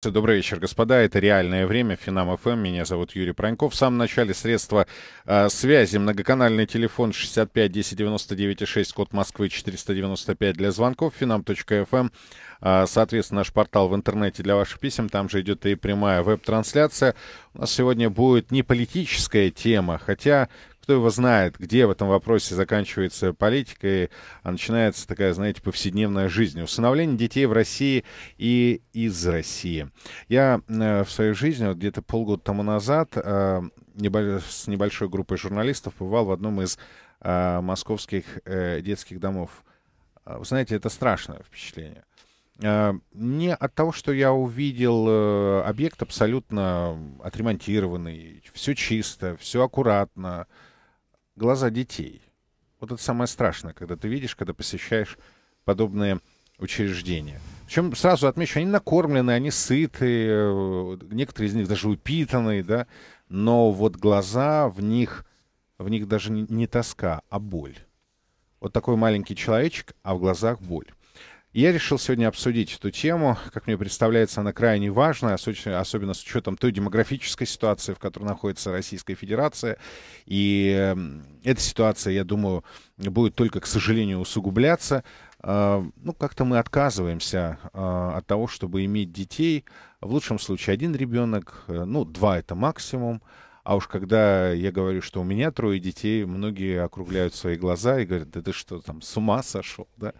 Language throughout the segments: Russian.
Добрый вечер, господа. Это «Реальное время», Финам ФМ. Меня зовут Юрий Проньков. В самом начале средства э, связи многоканальный телефон 65 10 99 6, код Москвы 495 для звонков, Финам.фм. Эм. Э, а, соответственно, наш портал в интернете для ваших писем. Там же идет и прямая веб-трансляция. У нас сегодня будет не политическая тема, хотя кто его знает, где в этом вопросе заканчивается политика и а, начинается такая, знаете, повседневная жизнь. Усыновление детей в России и из России. Я э, в своей жизни, вот где-то полгода тому назад, э, с небольшой группой журналистов побывал в одном из э, московских детских домов. Вы знаете, это страшное впечатление. Не от того, что я увидел объект абсолютно отремонтированный, все чисто, все аккуратно, глаза детей. Вот это самое страшное, когда ты видишь, когда посещаешь подобные учреждения. Причем сразу отмечу, они накормлены, они сыты э, некоторые из них даже упитанные, да, но вот глаза в них, в них даже не тоска, а боль. Вот такой маленький человечек, а в глазах боль. Я решил сегодня обсудить эту тему. Как мне представляется, она крайне важная, особенно с учетом той демографической ситуации, в которой находится Российская Федерация. И эм, эта ситуация, я думаю, будет только, к сожалению, усугубляться. Э, ну, как-то мы отказываемся э, от того, чтобы иметь детей. В лучшем случае один ребенок, э, ну, два это максимум. А уж когда я говорю, что у меня трое детей, многие округляют свои глаза и говорят, да ты что там, с ума сошел, да?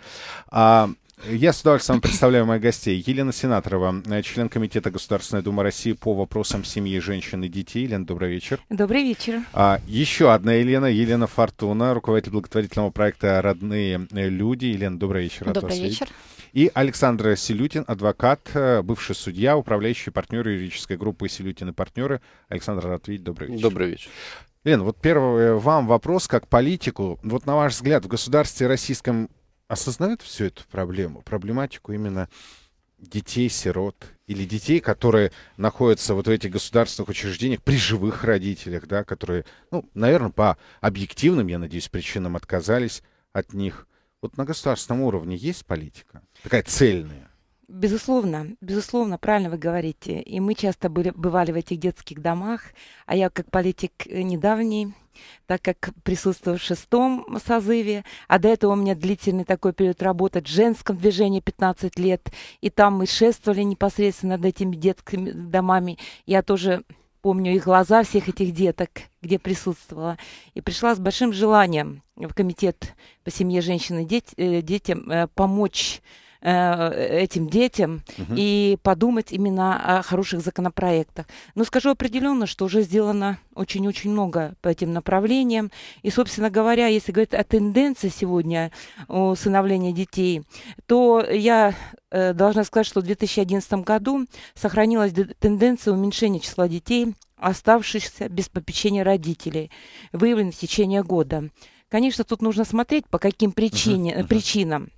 А, я с удовольствием представляю моих гостей. Елена Сенаторова, член Комитета Государственной Думы России по вопросам семьи, женщин и детей. Елена, добрый вечер. Добрый вечер. А, еще одна Елена, Елена Фортуна, руководитель благотворительного проекта «Родные люди». Елена, добрый вечер. Добрый вечер. Видеть. И Александр Селютин, адвокат, э, бывший судья, управляющий партнер юридической группы «Селютин и партнеры». Александр Ратвич, добрый вечер. Добрый вечер. Лен, вот первый э, вам вопрос как политику. Вот на ваш взгляд, в государстве российском осознают всю эту проблему, проблематику именно детей-сирот или детей, которые находятся вот в этих государственных учреждениях при живых родителях, да, которые, ну, наверное, по объективным, я надеюсь, причинам отказались от них. Вот на государственном уровне есть политика? Такая цельная? Безусловно, безусловно, правильно вы говорите. И мы часто были, бывали в этих детских домах, а я как политик недавний, так как присутствовал в шестом созыве, а до этого у меня длительный такой период работы в женском движении 15 лет, и там мы шествовали непосредственно над этими детскими домами. Я тоже помню и глаза всех этих деток, где присутствовала. И пришла с большим желанием в комитет по семье женщин и э, детям э, помочь Э, этим детям угу. и подумать именно о хороших законопроектах. Но скажу определенно, что уже сделано очень-очень много по этим направлениям. И, собственно говоря, если говорить о тенденции сегодня усыновления детей, то я э, должна сказать, что в 2011 году сохранилась тенденция уменьшения числа детей, оставшихся без попечения родителей, выявлена в течение года. Конечно, тут нужно смотреть, по каким причине, uh-huh, uh причинам.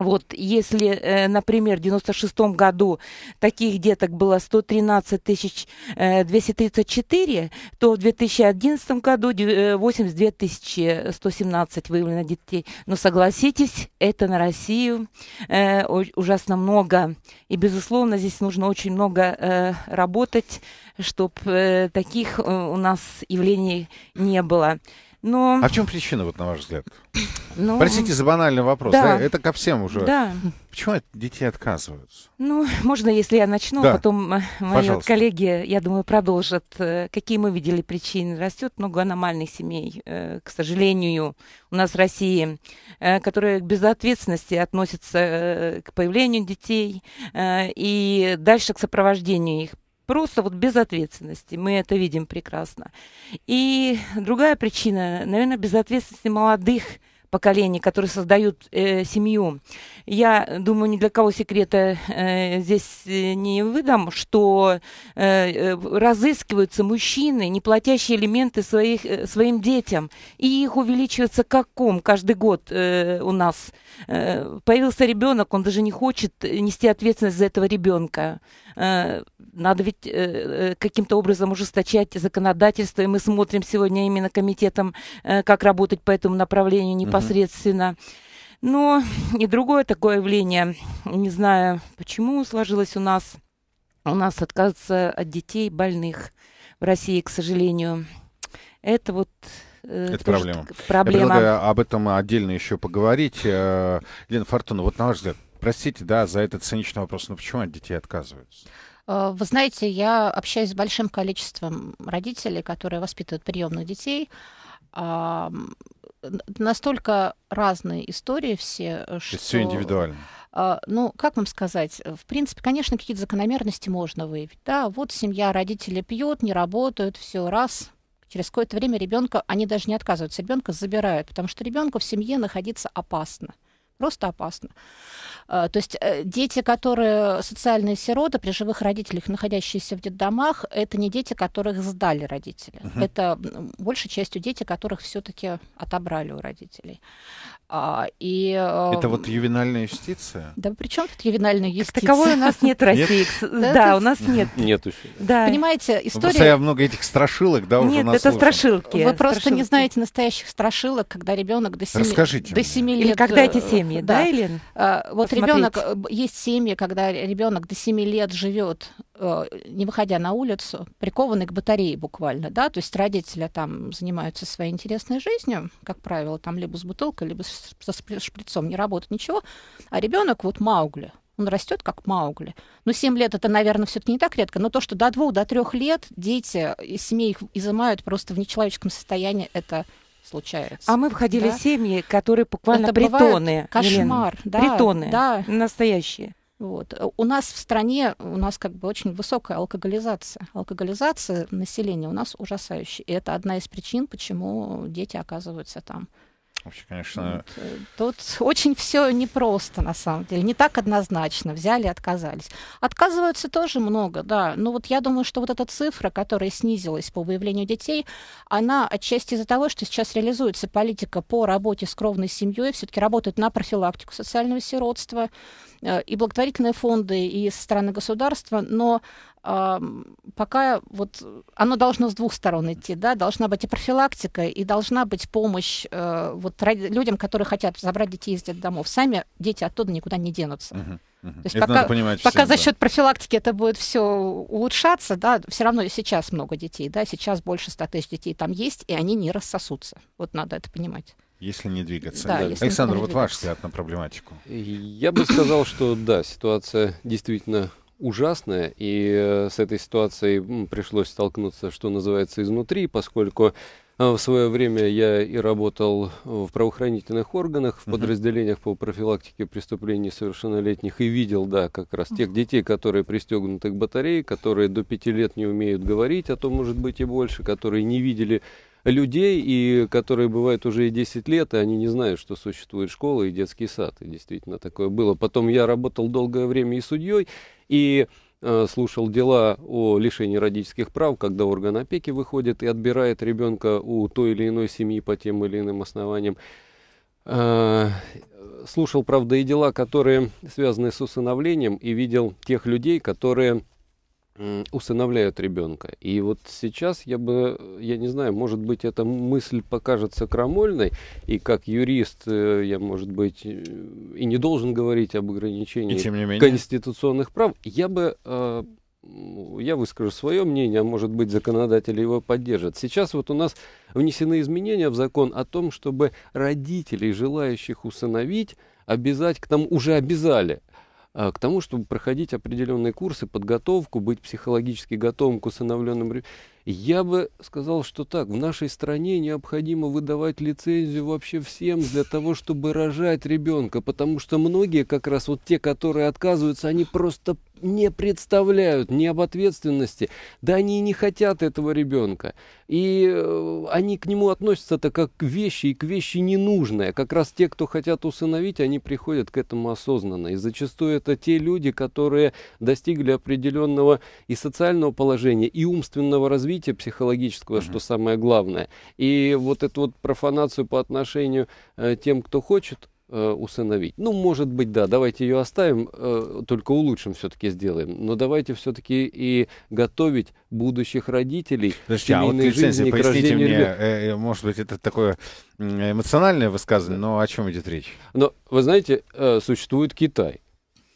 Вот если, э, например, в 96 году таких деток было 113 тысяч 234, э, то в 2011 году 82 э, тысячи 117 выявлено детей. Но согласитесь, это на Россию ужасно много. И, безусловно, здесь нужно очень много работать, чтобы таких у нас явлений не было. Но... А в чем причина, вот на ваш взгляд? Ну, Простите за банальный вопрос. Да. да. Э, это ко всем уже. Да. Почему от детей отказываются? Ну, можно, если я начну, а да. потом э, мои вот коллеги, я думаю, продолжат. Э, какие мы видели причины? Растет много аномальных семей, к сожалению, у нас в России, которые к безответственности относятся к появлению детей и дальше к сопровождению их Просто вот безответственности. Мы это видим прекрасно. И другая причина, наверное, безответственности молодых поколений, которые создают э, семью. Я думаю, ни для кого секрета э, здесь э, не выдам, что э, э, разыскиваются мужчины, не платящие элементы своих, э, своим детям, и их увеличивается как ком каждый год э, у нас. Э, появился ребенок, он даже не хочет нести ответственность за этого ребенка. Э, надо ведь э, э каким-то образом ужесточать законодательство, и мы смотрим сегодня именно комитетом, э, как работать по этому направлению, не по непосредственно. Но и другое такое явление, не знаю, почему сложилось у нас, у нас отказаться от детей больных в России, к сожалению. Это вот э, это проблема. проблема. Я предлагаю об этом отдельно еще поговорить. Э, Лена Фортуна, вот на ваш взгляд, простите, да, за этот циничный вопрос, но почему от детей отказываются? Э, вы знаете, я общаюсь с большим количеством родителей, которые воспитывают приемных детей настолько разные истории все, э, что... Все индивидуально. А, ну, как вам сказать, э, в принципе, конечно, какие-то закономерности можно выявить. Да, вот семья, родители пьют, не работают, все раз, через какое-то время ребенка, они даже не отказываются, ребенка забирают, потому что ребенку в семье находиться опасно. Просто опасно. Э, то есть э, дети, которые социальные сироты, при живых родителях, находящиеся в детдомах, это не дети, которых сдали родители. Uh-huh. Это большей частью дети, которых все-таки отобрали у родителей. А, и, э, это вот ювенальная юстиция? Да причем тут ювенальная юстиция? Как таковой у нас нет России. Да, у нас нет. Нет еще. Понимаете, ну, история... Я много этих страшилок, да, уже Нет, это страшилки. Вы просто не знаете настоящих страшилок, когда ребенок до 7 лет... Расскажите. До лет. Или когда эти 7 семьями, да, да а, вот ребенок, э, есть семьи, когда ребенок до 7 лет живет, э, не выходя на улицу, прикованный к батарее буквально, да, то есть родители там занимаются своей интересной жизнью, как правило, там либо с бутылкой, либо со шприцом, не работает ничего, а ребенок вот Маугли, он растет как Маугли. Ну, 7 лет это, наверное, все-таки не так редко, но то, что до 2, до 3 лет дети из семей их изымают просто в нечеловеческом состоянии, это случается. А мы входили да? в семьи, которые буквально Это притоны. Кошмар, Елена, да. Притоны, да. настоящие. Вот. У нас в стране, у нас как бы очень высокая алкоголизация. Алкоголизация населения у нас ужасающая. И это одна из причин, почему дети оказываются там. Вообще, конечно... Э, тут очень все непросто, на самом деле. Не так однозначно. Взяли, отказались. Отказываются тоже много, да. Но вот я думаю, что вот эта цифра, которая снизилась по выявлению детей, она отчасти из-за того, что сейчас реализуется политика по работе с кровной семьей, все-таки работают на профилактику социального сиротства, э, и благотворительные фонды, и со стороны государства, но пока вот оно должно с двух сторон идти, да, должна быть и профилактика, и должна быть помощь э, вот ради, людям, которые хотят забрать детей из домов. Сами дети оттуда никуда не денутся. Uh-huh. То есть это пока, понимать пока всем, за да. счет профилактики это будет все улучшаться, да, все равно сейчас много детей, да, сейчас больше 100 тысяч детей там есть, и они не рассосутся. Вот надо это понимать. Если не двигаться. Да, да. Если Александр, не вот двигаться. ваш взгляд на проблематику. Я бы сказал, что да, ситуация действительно ужасная, и э, с этой ситуацией пришлось столкнуться, что называется, изнутри, поскольку э, в свое время я и работал в правоохранительных органах, в подразделениях по профилактике преступлений совершеннолетних и видел, да, как раз тех детей, которые пристегнуты к батарее, которые до пяти лет не умеют говорить, а то может быть и больше, которые не видели людей, и которые бывают уже и 10 лет, и они не знают, что существует школа и детский сад. И действительно такое было. Потом я работал долгое время и судьей, и э, слушал дела о лишении родительских прав, когда орган опеки выходит и отбирает ребенка у той или иной семьи по тем или иным основаниям. Э, слушал, правда, и дела, которые связаны с усыновлением, и видел тех людей, которые усыновляют ребенка. И вот сейчас я бы, я не знаю, может быть, эта мысль покажется крамольной, и как юрист э, я, может быть, э, и не должен говорить об ограничении тем не менее. конституционных прав. Я бы, э, я выскажу свое мнение, а может быть, законодатели его поддержат. Сейчас вот у нас внесены изменения в закон о том, чтобы родителей, желающих усыновить, обязать, к нам уже обязали а, к тому, чтобы проходить определенные курсы, подготовку, быть психологически готовым к усыновленным. Я бы сказал, что так, в нашей стране необходимо выдавать лицензию вообще всем для того, чтобы рожать ребенка, потому что многие как раз вот те, которые отказываются, они просто не представляют ни об ответственности, да они и не хотят этого ребенка. И э, они к нему относятся-то как к вещи, и к вещи ненужное. А как раз те, кто хотят усыновить, они приходят к этому осознанно. И зачастую это те люди, которые достигли определенного и социального положения, и умственного развития психологического, mm-hmm. что самое главное. И вот эту вот профанацию по отношению э, тем, кто хочет, Э, усыновить. Ну, может быть, да, давайте ее оставим, э, только улучшим все-таки сделаем. Но давайте все-таки и готовить будущих родителей Подождите, а вот лицензия, поясните мне, э, э, может быть, это такое эмоциональное высказывание, но о чем идет речь? Но, вы знаете, существует Китай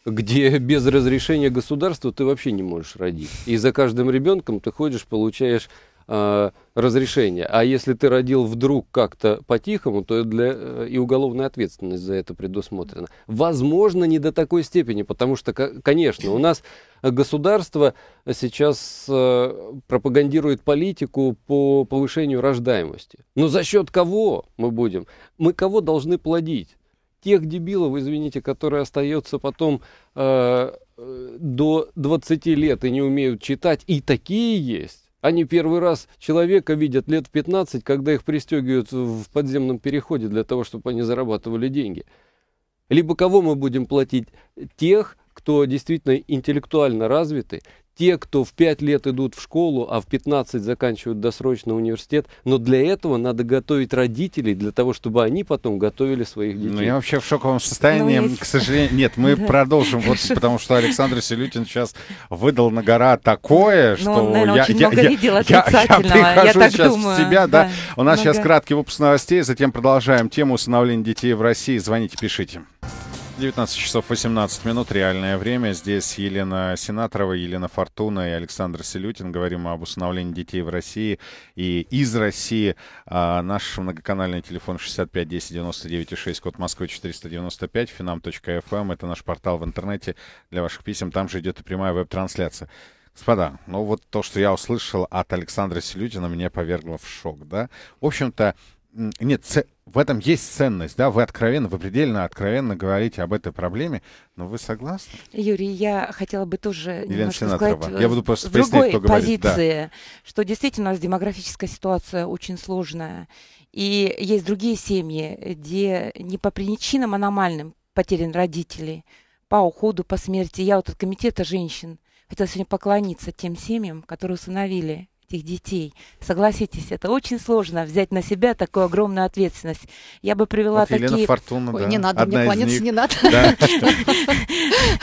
где без разрешения государства ты вообще не можешь родить. И за каждым ребенком ты ходишь, получаешь Э, разрешения. А если ты родил вдруг как-то по-тихому, то для, э, и уголовная ответственность за это предусмотрена. Возможно, не до такой степени, потому что, конечно, у нас государство сейчас э, пропагандирует политику по повышению рождаемости. Но за счет кого мы будем? Мы кого должны плодить? тех дебилов, извините, которые остаются потом э, до 20 лет и не умеют читать, и такие есть. Они первый раз человека видят лет 15, когда их пристегивают в подземном переходе для того, чтобы они зарабатывали деньги. Либо кого мы будем платить? Тех, кто действительно интеллектуально развитый, те, кто в 5 лет идут в школу, а в 15 заканчивают досрочно университет. Но для этого надо готовить родителей, для того, чтобы они потом готовили своих ну, детей. Ну, я вообще в шоковом состоянии, ну, к сожалению. Нет, мы продолжим, вот потому что Александр Селютин сейчас выдал на гора такое, что я прихожу сейчас в себя. да. У нас сейчас краткий выпуск новостей, затем продолжаем тему усыновления детей в России. Звоните, пишите. 19 часов 18 минут, реальное время. Здесь Елена Сенаторова, Елена Фортуна и Александр Селютин. Говорим об усыновлении детей в России и из России. А, наш многоканальный телефон 65 10 99 код Москвы 495, finam.fm. Эм. Это наш портал в интернете для ваших писем. Там же идет и прямая веб-трансляция. Господа, ну вот то, что я услышал от Александра Селютина, меня повергло в шок, да? В общем-то, нет, в этом есть ценность, да, вы откровенно, вы предельно откровенно говорите об этой проблеме, но вы согласны? Юрий, я хотела бы тоже Елена немножко Сенаторова. сказать я буду э, просто с другой кто позиции, да. что действительно у нас демографическая ситуация очень сложная, и есть другие семьи, где не по причинам аномальным потерян родителей, по уходу, по смерти. Я вот от комитета женщин хотела сегодня поклониться тем семьям, которые усыновили этих детей. Согласитесь, это очень сложно взять на себя такую огромную ответственность. Я бы привела вот такие... Елена Фортуна, Ой, да. не надо, Одна мне кланяться не надо.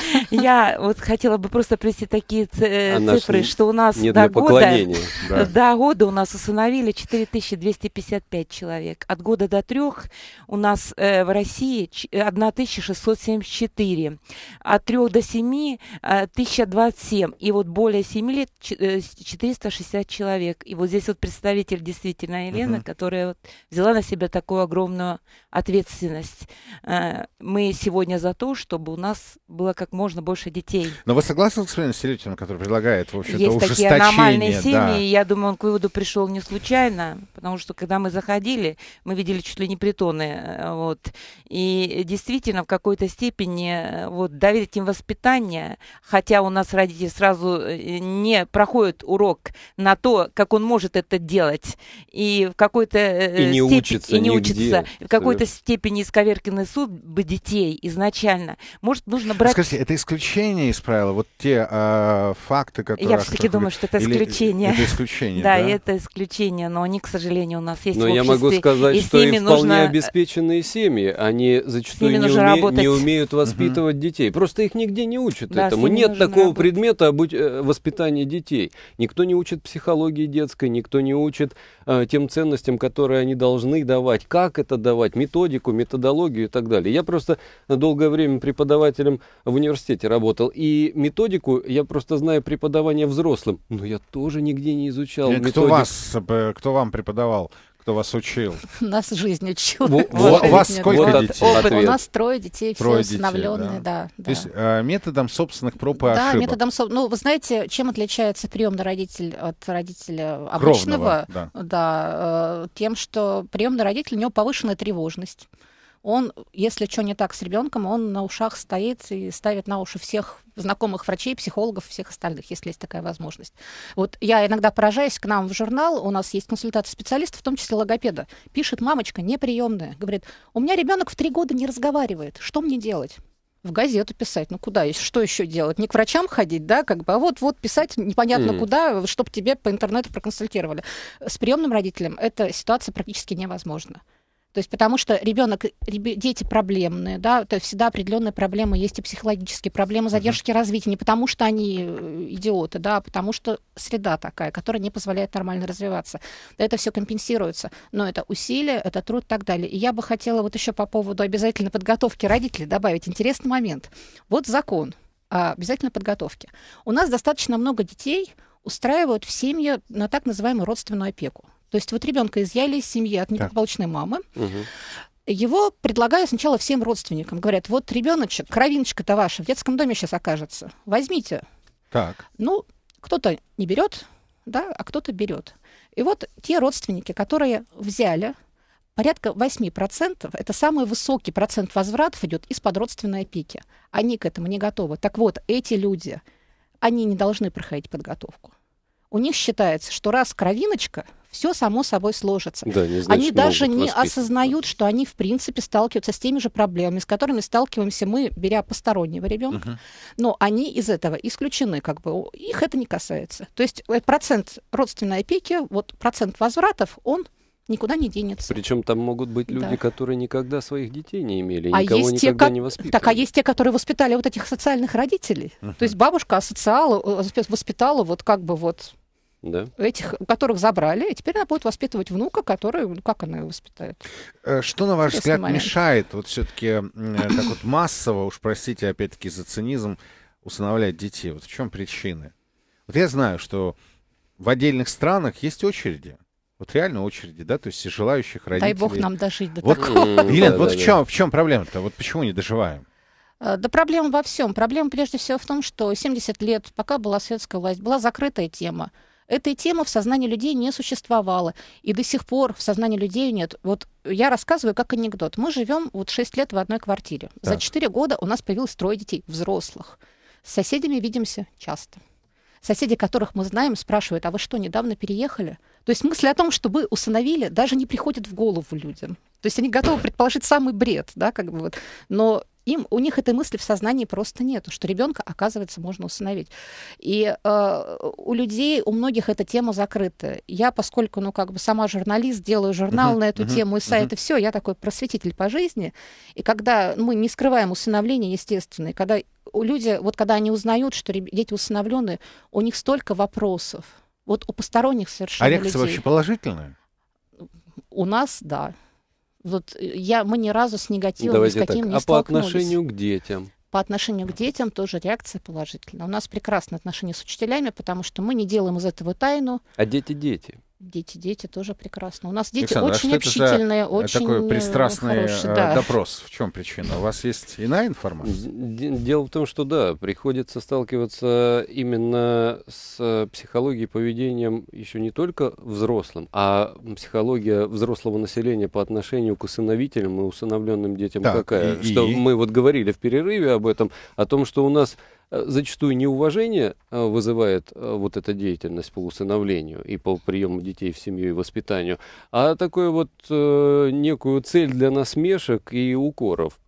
Я вот хотела бы просто привести такие э, цифры, что у нас до года... До года у нас усыновили 4255 человек. От года до трех у нас э, в России 1674. Э, От трех до семи 1027. И вот более семи лет 464 человек. И вот здесь вот представитель действительно Елена, угу. которая вот взяла на себя такую огромную ответственность. Э, мы сегодня за то, чтобы у нас было как можно больше детей. Но вы согласны с Еленой Селютиной, который предлагает, в общем-то, Есть такие аномальные семьи, да. и я думаю, он к выводу пришел не случайно, потому что, когда мы заходили, мы видели чуть ли не притоны, э, вот. И действительно, в какой-то степени, э, вот, давить им воспитание, хотя у нас родители сразу не проходят урок на то, как он может это делать, и в какой-то э, и не степени, учится, и не учится, в какой-то степени исковерканный суд бы детей изначально. Может, нужно брать... Скажите, это исключение из правила? Вот те э, факты, которые... Я все-таки думаю, что это исключение. Или, это исключение, да, да, это исключение, но они, к сожалению, у нас есть Но в я могу сказать, и что и вполне нужно... Э, обеспеченные семьи, они зачастую не, уме... не умеют воспитывать угу. детей. Просто их нигде не учат да, этому. Нет такого работать. предмета об э, воспитании детей. Никто не учит психологии психологии детской, никто не учит э, тем ценностям, которые они должны давать, как это давать, методику, методологию и так далее. Я просто долгое время преподавателем в университете работал, и методику я просто знаю преподавание взрослым, но я тоже нигде не изучал. И э, методик. кто вас, э, кто вам преподавал? кто вас учил? Нас жизнь учила. У вас сколько детей? У нас трое детей, все усыновленные, да. То есть а, методом собственных проб и ошибок. Да, методом собственных. Ну, вы знаете, чем отличается приемный родитель от родителя обычного? Да, э, тем, что приемный родитель, у него повышенная тревожность он, если что не так с ребенком, он на ушах стоит и ставит на уши всех знакомых врачей, психологов, всех остальных, если есть такая возможность. Вот я иногда поражаюсь, к нам в журнал у нас есть консультация специалиста, в том числе логопеда. Пишет мамочка неприемная, говорит, у меня ребенок в три года не разговаривает, что мне делать? в газету писать. Ну куда? Что еще делать? Не к врачам ходить, да, как бы, а вот, вот писать непонятно mm. куда, чтобы тебе по интернету проконсультировали. С приемным родителем эта ситуация практически невозможна. То есть потому что ребенок, дети проблемные, да, то есть всегда определенные проблемы есть и психологические проблемы задержки uh-huh. развития, не потому что они э, идиоты, да, а потому что среда такая, которая не позволяет нормально развиваться. Это все компенсируется, но это усилия, это труд и так далее. И я бы хотела вот еще по поводу обязательной подготовки родителей добавить интересный момент. Вот закон о обязательной подготовке. У нас достаточно много детей устраивают в семье на так называемую родственную опеку. То есть вот ребенка изъяли из семьи от неблагополучной мамы. Угу. Его предлагают сначала всем родственникам. Говорят, вот ребеночек, кровиночка-то ваша, в детском доме сейчас окажется. Возьмите. Так. Ну, кто-то не берет, да, а кто-то берет. И вот те родственники, которые взяли, порядка 8%, это самый высокий процент возвратов идет из-под родственной опеки. Они к этому не готовы. Так вот, эти люди, они не должны проходить подготовку у них считается, что раз кровиночка, все само собой сложится. Да, не значит, они даже не осознают, что они, в принципе, сталкиваются с теми же проблемами, с которыми сталкиваемся мы, беря постороннего ребенка. Угу. Но они из этого исключены, как бы их это не касается. То есть э, процент родственной опеки, вот процент возвратов, он никуда не денется. Причем там могут быть люди, да. которые никогда своих детей не имели, а никого есть никогда те, не воспитывали. Так, а есть те, которые воспитали вот этих социальных родителей. Uh-huh. То есть бабушка асоциала, э, воспитала вот как бы вот да. этих, которых забрали, и теперь она будет воспитывать внука, который, ну, как она его воспитает? Э, что, на ваш взгляд, момент. мешает вот все-таки э, так вот массово, уж простите, опять-таки, за цинизм, усыновлять детей? Вот в чем причины? Вот я знаю, что в отдельных странах есть очереди. Вот реально очереди, да, то есть желающих родителей. Дай бог нам дожить до вот, такого. Елена, вот в чем, в чем проблема-то? Вот почему не доживаем? Э, да проблема во всем. Проблема прежде всего в том, что 70 лет, пока была светская власть, была закрытая тема. Этой темы в сознании людей не существовало. И до сих пор в сознании людей нет. Вот я рассказываю как анекдот. Мы живем вот 6 лет в одной квартире. Так. За 4 года у нас появилось трое детей, взрослых. С соседями видимся часто соседи которых мы знаем, спрашивают, а вы что, недавно переехали? То есть мысли о том, что вы усыновили, даже не приходят в голову людям. То есть они готовы предположить самый бред, да, как бы вот. Но им, у них этой мысли в сознании просто нет, что ребенка, оказывается, можно усыновить. И э, у людей, у многих эта тема закрыта. Я, поскольку, ну, как бы сама журналист, делаю журнал uh-huh, на эту uh-huh, тему и сайт, uh-huh. и все, я такой просветитель по жизни. И когда мы не скрываем усыновление, естественно, и когда люди, вот когда они узнают, что дети усыновленные, у них столько вопросов. Вот у посторонних совершенно А реакция людей. вообще положительная? У нас, да. Вот э, я, мы ни разу с негативом Давайте ни с каким так. не А по отношению к детям? По отношению к детям тоже реакция положительная. У нас прекрасные отношения с учителями, потому что мы не делаем из этого тайну. А дети дети? Дети, дети тоже прекрасно. У нас дети Александр, а очень а общительные, это очень такой э, пристрастный хороший, э, да. допрос. В чем причина? У вас есть иная информация? Дело в том, что да, приходится сталкиваться именно с э, психологией поведением еще не только взрослым, а психология взрослого населения по отношению к усыновителям и усыновленным детям так, какая? И, что и... мы вот говорили в перерыве об этом, о том, что у нас Э, зачастую неуважение э, вызывает э, вот эта деятельность по усыновлению и по приему детей в семью и воспитанию, а такую вот некую цель для насмешек и укоров.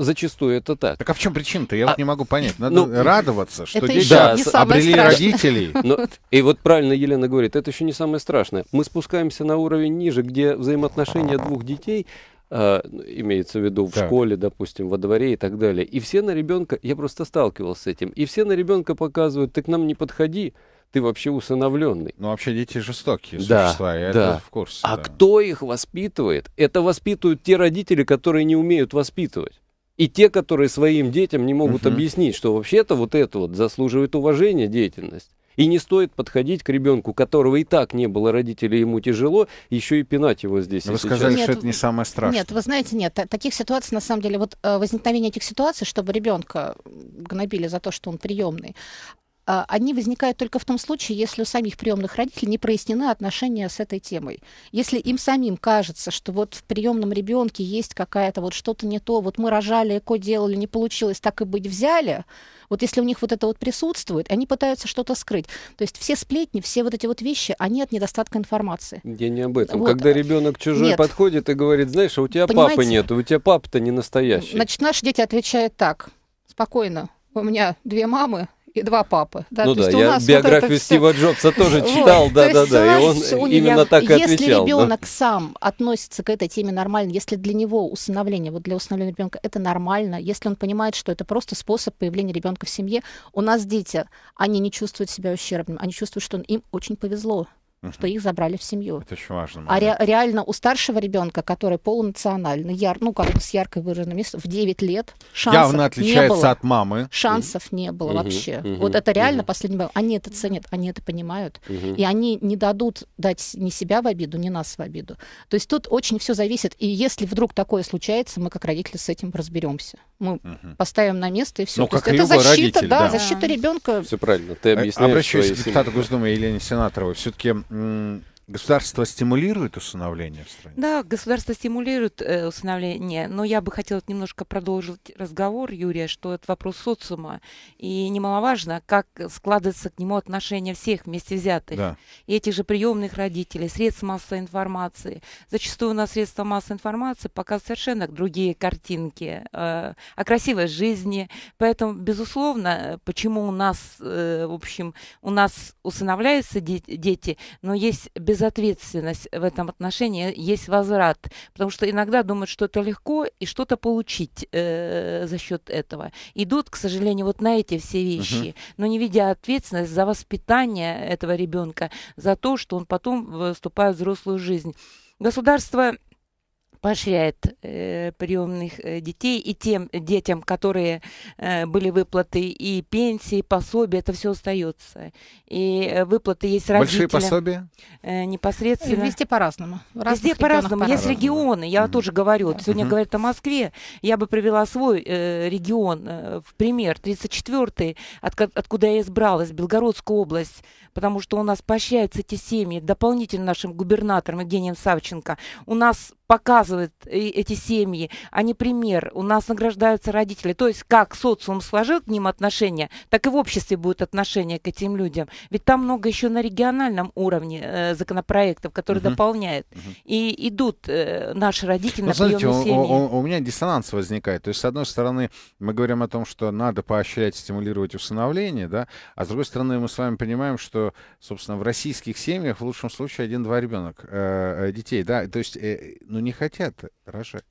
Зачастую это так. Так а в чем причина-то? Я а, вот не могу понять. Надо ну, радоваться, что дети да, обрели страшное. родителей. Но, и вот правильно Елена говорит, это еще не самое страшное. Мы спускаемся на уровень ниже, где взаимоотношения двух детей а, ну, имеется в виду в так. школе, допустим, во дворе и так далее. И все на ребенка, я просто сталкивался с этим, и все на ребенка показывают, ты к нам не подходи, ты вообще усыновленный. Ну, вообще дети жестокие да, существа, я да. это в курсе. А да. кто их воспитывает? Это воспитывают те родители, которые не умеют воспитывать. И те, которые своим детям не могут угу. объяснить, что вообще-то вот это вот заслуживает уважения деятельность. И не стоит подходить к ребенку, которого и так не было родителей, ему тяжело, еще и пинать его здесь. Вы сказали, сейчас. что это не самое страшное. Нет, вы знаете, нет, таких ситуаций на самом деле, вот э, возникновение этих ситуаций, чтобы ребенка гнобили за то, что он приемный, а, они возникают только в том случае, если у самих приемных родителей не прояснены отношения с этой темой. Если им самим кажется, что вот в приемном ребенке есть какая-то вот что-то не то, вот мы рожали, ко делали, не получилось, так и быть взяли, вот если у них вот это вот присутствует, они пытаются что-то скрыть. То есть все сплетни, все вот эти вот вещи, они от недостатка информации. Я не об этом. Вот. Когда ребенок чужой нет. подходит и говорит, знаешь, а у тебя Понимаете? папы нет, у тебя папа-то не настоящий. Значит, наши дети отвечают так, спокойно. У меня две мамы, и два папы. Да? Ну То да, я биографию вот Стива все... Джобса тоже читал, да, да, да, и он именно так и отвечал. Если ребенок сам относится к этой теме нормально, если для него усыновление, вот для усыновления ребенка это нормально, если он понимает, что это просто способ появления ребенка в семье, у нас дети, они не чувствуют себя ущербным, они чувствуют, что им очень повезло, угу. что их забрали в семью. Это очень важно. А ре- реально у старшего ребенка, который полунациональный, яр- ну, как бы с ярко выраженным, в 9 лет шансов Явно отличается не было. от мамы. Шансов не было угу. вообще. Угу. Вот это реально угу. последний был. Они это ценят, они это понимают. Угу. И они не дадут дать ни себя в обиду, ни нас в обиду. То есть тут очень все зависит. И если вдруг такое случается, мы как родители с этим разберемся мы угу. поставим на место и все. Ну, как это защита, родитель, да, да, защита ребенка. Все правильно. Ты а, объясняешь Обращаюсь к депутату Госдумы Елене Сенаторовой. Все-таки Государство стимулирует усыновление в стране? Да, государство стимулирует э, усыновление, но я бы хотела немножко продолжить разговор, Юрия, что это вопрос социума, и немаловажно, как складывается к нему отношение всех вместе взятых. Да. И этих же приемных родителей, средств массовой информации. Зачастую у нас средства массовой информации показывают совершенно другие картинки э, о красивой жизни, поэтому, безусловно, почему у нас, э, в общем, у нас усыновляются де- дети, но есть без безответственность в этом отношении, есть возврат. Потому что иногда думают, что это легко, и что-то получить э, за счет этого. Идут, к сожалению, вот на эти все вещи, угу. но не видя ответственность за воспитание этого ребенка, за то, что он потом вступает в взрослую жизнь. Государство поощряет э, приемных э, детей и тем детям, которые э, были выплаты и пенсии, и пособия, это все остается. И э, выплаты есть родителям. Большие пособия? Э, непосредственно. Везде по-разному. Везде по-разному. По есть регионы, я mm-hmm. тоже говорю. Вот сегодня mm-hmm. говорят о Москве. Я бы привела свой э, регион э, в пример. 34-й, от, откуда я избралась, Белгородская область. Потому что у нас поощряются эти семьи. Дополнительно нашим губернатором Евгением Савченко. У нас показывают эти семьи, они а пример, у нас награждаются родители. То есть как социум сложил к ним отношения, так и в обществе будут отношения к этим людям. Ведь там много еще на региональном уровне э, законопроектов, которые угу. дополняют. Угу. И идут э, наши родители ну, на смотрите, приемные у, семьи. у, у меня диссонанс возникает. То есть, с одной стороны, мы говорим о том, что надо поощрять, стимулировать усыновление, да, а с другой стороны, мы с вами понимаем, что, собственно, в российских семьях в лучшем случае один-два ребенок э, э, детей, да, то есть, э, ну, ну не хотят рожать.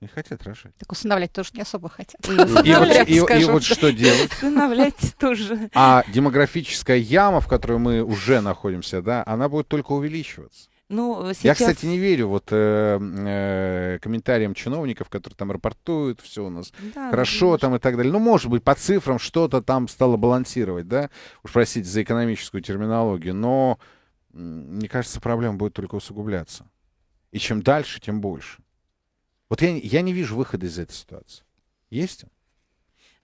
Не хотят рожать. Так усыновлять тоже не особо хотят. И вот, и, и вот что делать? Усыновлять тоже. А демографическая яма, в которой мы уже находимся, да, она будет только увеличиваться. Ну, сейчас... Я, кстати, не верю вот э, э, комментариям чиновников, которые там рапортуют, все у нас да, ну, хорошо конечно. там и так далее. Ну, может быть, по цифрам что-то там стало балансировать, да? Уж простите за экономическую терминологию, но мне кажется, проблема будет только усугубляться. И чем дальше, тем больше. Вот я, я не вижу выхода из этой ситуации. Есть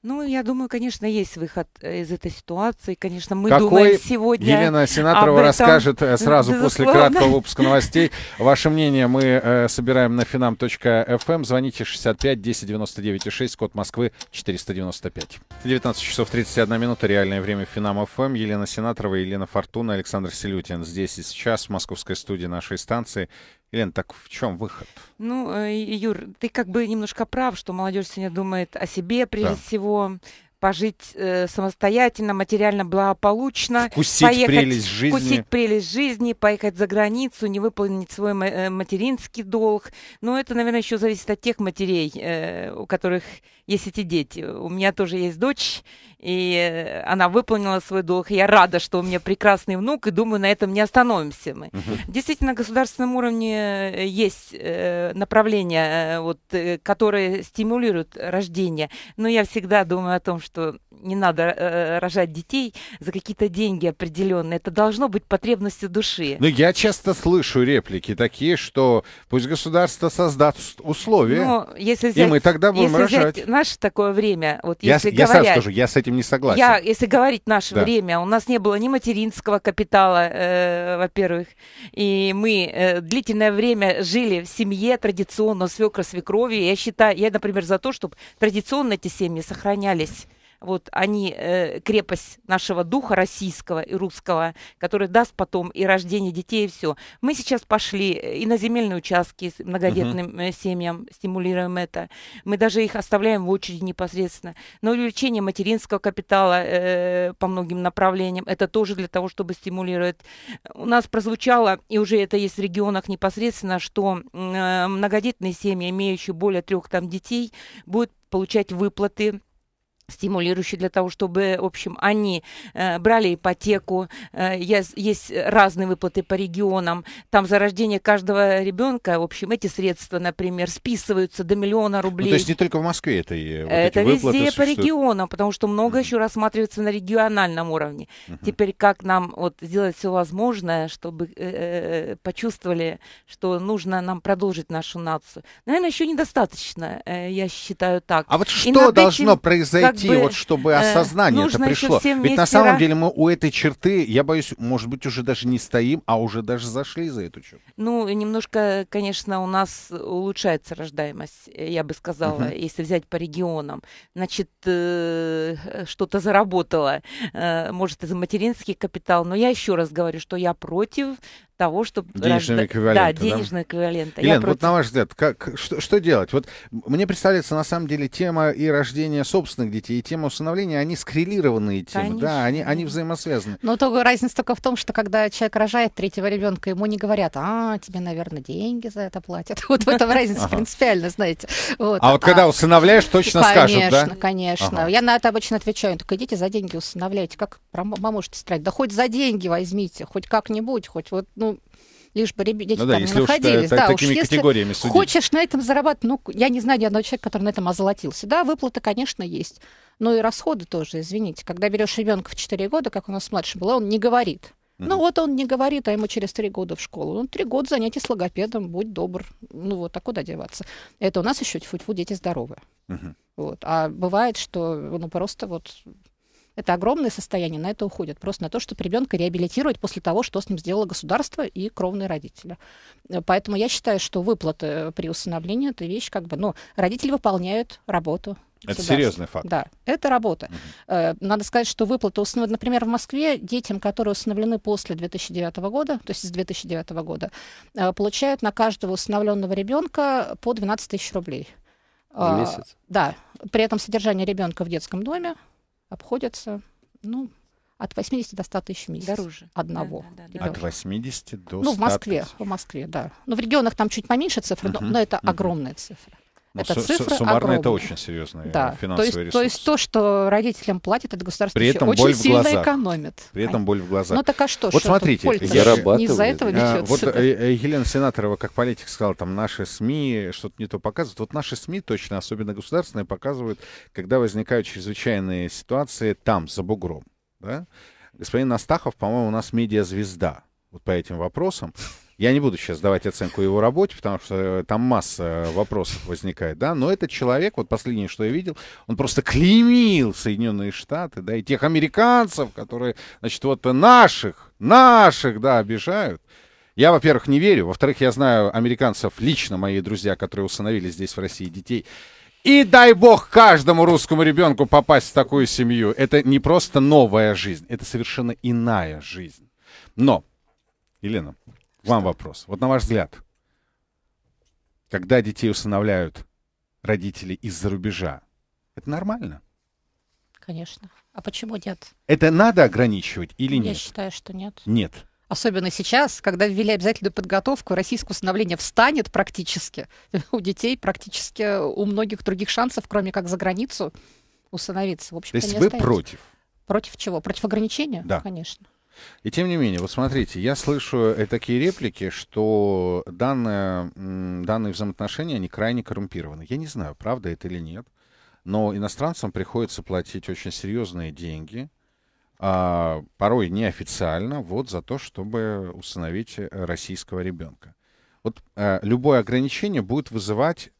Ну, я думаю, конечно, есть выход э, из этой ситуации. Конечно, мы Какой думаем сегодня. Елена Сенаторова этом... расскажет э, сразу Безусловно. после краткого выпуска новостей. Ваше мнение мы э, собираем на finam.fm. Эм. Звоните 65 1099 6, код Москвы 495. 19 часов 31 минута, реальное время Финам ФМ. Эм. Елена Сенаторова, Елена Фортуна, Александр Селютин. Здесь и сейчас, в московской студии нашей станции. Лен, так в чем выход? Ну, э, Юр, ты как бы немножко прав, что молодежь сегодня думает о себе прежде да. всего, пожить э, самостоятельно, материально благополучно, вкусить поехать, прелесть жизни, вкусить прелесть жизни, поехать за границу, не выполнить свой э, материнский долг. Но это, наверное, еще зависит от тех матерей, э, у которых есть эти дети. У меня тоже есть дочь, и она выполнила свой долг. Я рада, что у меня прекрасный внук, и думаю, на этом не остановимся мы. Угу. Действительно, на государственном уровне э, есть э, направления, э, вот, которые стимулируют рождение. Но я всегда думаю о том, что не надо рожать детей за какие-то деньги определенные. Это должно быть потребностью души. Но ну, я часто слышу реплики такие, что пусть государство создаст условия, ну, если взять, и мы тогда будем если рожать. Взять наше такое время, вот если я, говорят, я сразу скажу, я с этим этим не согласен. Я, если говорить наше да. время, у нас не было ни материнского капитала, э, во-первых, и мы э, длительное время жили в семье традиционно свекра свекрови. Я считаю, я, например, за то, чтобы традиционно эти семьи сохранялись вот они э, крепость нашего духа российского и русского, который даст потом и рождение детей, и все. Мы сейчас пошли э, и на земельные участки с многодетным Uh -huh. Э, семьям, стимулируем это. Мы даже их оставляем в очереди непосредственно. Но увеличение материнского капитала э, по многим направлениям, это тоже для того, чтобы стимулировать. У нас прозвучало, и уже это есть в регионах непосредственно, что э, многодетные семьи, имеющие более трех там детей, будут получать выплаты стимулирующий для того, чтобы, в общем, они э, брали ипотеку, э, есть, есть разные выплаты по регионам, там за рождение каждого ребенка, в общем, эти средства, например, списываются до миллиона рублей. Ну, то есть не только в Москве это и вот Это везде по регионам, потому что много mm-hmm. еще рассматривается на региональном уровне. Mm-hmm. Теперь как нам вот сделать все возможное, чтобы э, э, э, почувствовали, что нужно нам продолжить нашу нацию. Наверное, еще недостаточно, э, я считаю так. А вот что должно этим, произойти? пройти, вот чтобы э, осознание это пришло. Ведь на самом деле мы у этой черты, я боюсь, может быть, уже даже не стоим, а уже даже зашли за эту черту. Ну, немножко, конечно, у нас улучшается рождаемость, э, я бы сказала, если взять по регионам. Значит, э, что-то заработало, может, из-за материнский капитал, но я еще раз говорю, что я против того, чтобы... Денежного рожда... Да, денежного да? эквивалента. Елена, против... вот на ваш взгляд, как, что, что делать? Вот мне представляется, на самом деле, тема и рождения собственных детей, и тема усыновления, они скоррелированные темы, Конечно. да, они, они взаимосвязаны. Но только разница только в том, что когда человек рожает третьего ребенка, ему не говорят, а, тебе, наверное, деньги за это платят. Вот в этом разница принципиально, знаете. А вот когда усыновляешь, точно скажут, да? Конечно, конечно. Я на это обычно отвечаю, только идите за деньги усыновляйте. Как маму можете стрелять? Да хоть за деньги возьмите, хоть как-нибудь, хоть вот, ну, лишь бы дети ну, да, там находились. Уж, да, такими уж если судить. хочешь на этом зарабатывать, ну, я не знаю ни одного человека, который на этом озолотился. Да, выплата, конечно, есть, но и расходы тоже, извините. Когда берешь ребенка в 4 года, как у нас младший был он не говорит. Mm-hmm. Ну вот он не говорит, а ему через три года в школу. Ну, три года занятий с логопедом, будь добр. Ну вот, а куда деваться? Это у нас еще тьфу-тьфу, дети здоровы. Mm-hmm. Вот. А бывает, что ну, просто вот это огромное состояние, на это уходит. Просто на то, чтобы ребенка реабилитировать после того, что с ним сделало государство и кровные родители. Э, поэтому я считаю, что выплаты э, при усыновлении это вещь как бы, ну, родители выполняют работу это серьезный факт. Да, это работа. Угу. Надо сказать, что выплаты, например, в Москве детям, которые установлены после 2009 года, то есть с 2009 года, получают на каждого установленного ребенка по 12 тысяч рублей. В месяц? Да. При этом содержание ребенка в детском доме, обходятся, ну, от 80 до 100 тысяч в месяц. Дороже. Одного. Да, да, да, ребенка. от 80 до 100 Ну, в Москве, тысяч. в Москве, да. Но ну, в регионах там чуть поменьше цифры, uh-huh, но, но это uh-huh. огромная цифра. Но ну, это цифры суммарно огромные. это очень серьезные э, да. финансовые то есть, ресурсы. То есть то, что родителям платят, это государство При этом очень боль сильно в глазах. экономит. При этом боль в глазах. Ну так а что? Вот что смотрите, я не из-за этого а, Вот э, э, Елена Сенаторова, как политик, сказала, там наши СМИ что-то не то показывают. Вот наши СМИ точно, особенно государственные, показывают, когда возникают чрезвычайные ситуации там, за бугром. Да? Господин Астахов, по-моему, у нас медиазвезда вот по этим вопросам. Я не буду сейчас давать оценку его работе, потому что э, там масса э, вопросов возникает, да, но этот человек, вот последнее, что я видел, он просто клеймил Соединенные Штаты, да, и тех американцев, которые, значит, вот наших, наших, да, обижают. Я, во-первых, не верю, во-вторых, я знаю американцев лично, мои друзья, которые усыновили здесь в России детей, и дай бог каждому русскому ребенку попасть в такую семью. Это не просто новая жизнь, это совершенно иная жизнь. Но, Елена, вам вопрос. Вот на ваш взгляд, когда детей усыновляют родители из-за рубежа, это нормально? Конечно. А почему нет? Это надо ограничивать или нет? Я считаю, что нет. Нет. Особенно сейчас, когда ввели обязательную подготовку, российское усыновление встанет практически. У детей практически у многих других шансов, кроме как за границу, усыновиться. В общем, То есть вы остается. против? Против чего? Против ограничения? Да. Конечно. И тем не менее, вот смотрите, я слышу э, такие реплики, что данные, данные взаимоотношения, они крайне коррумпированы. Я не знаю, правда это или нет, но иностранцам приходится платить очень серьезные деньги, а, порой неофициально, вот за то, чтобы установить э, российского ребенка. Вот а, любое ограничение будет вызывать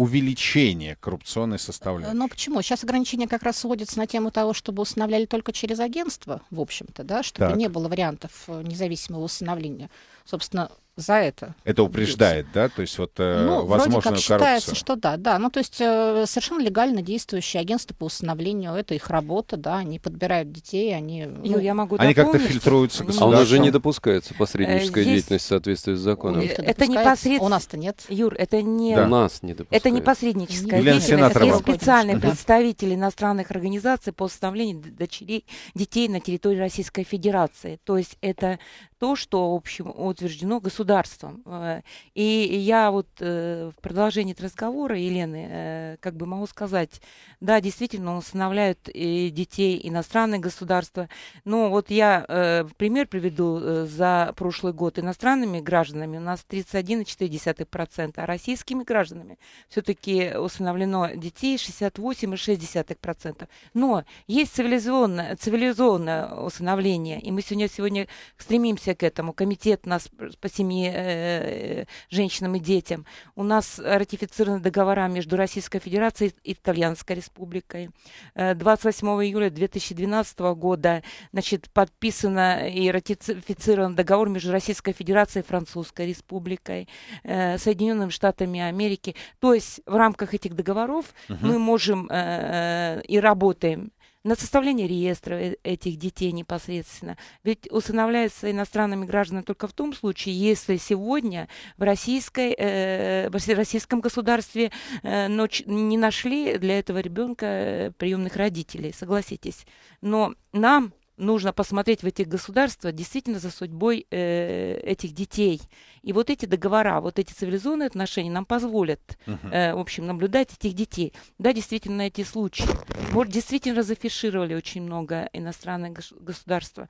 увеличение коррупционной составляющей. Но почему? Сейчас ограничения как раз сводятся на тему того, чтобы устанавливали только через агентство, в общем-то, да, чтобы так. не было вариантов э, независимого установления. Собственно, за это. Это упреждает, да? То есть вот э, ну, возможную вроде как коррупцию. считается, что да, да. Ну, то есть э, совершенно легально действующие агентства по установлению это их работа, да, они подбирают детей, они... Ну, ну я могу Они как-то фильтруются А у нас же не допускается посредническая э, Есть... деятельность в соответствии с законом. Это, это непосредственно... У нас-то нет. Юр, это не... Да. У нас не допускается. Это не посредническая Елена деятельность. Есть специальные да. представители иностранных организаций по установлению дочерей, детей на территории Российской Федерации. То есть это то, что, в общем, утверждено государством. Э, и я вот э, в продолжении разговора Елены э, как бы могу сказать, да, действительно, усыновляют детей иностранные государства. Но вот я пример приведу за прошлый год иностранными гражданами у нас 31,4%, а российскими гражданами все-таки усыновлено детей 68,6%. Но есть цивилизованное, цивилизованное усыновление, и мы сегодня, сегодня стремимся готовимся к этому. Комитет нас по семье, э, э, женщинам и детям. У нас ратифицированы договора между Российской Федерацией и Итальянской Республикой. 28 э, июля 2012 года значит, подписано и ратифицирован договор между Российской Федерацией и Французской Республикой, Соединенными Штатами Америки. То есть в рамках этих договоров угу. мы можем и работаем на составление реестра э, этих детей непосредственно. Ведь усыновляются иностранными гражданами только в том случае, если сегодня в, российской, э, в российском государстве э, ночь, не нашли для этого ребенка э, приемных родителей, согласитесь. Но нам нужно посмотреть в этих государствах действительно за судьбой э, этих детей. И вот эти договора, вот эти цивилизованные отношения нам позволят, э, в общем, наблюдать этих детей. Да, действительно, эти случаи. может действительно зафишировали очень много иностранные государства.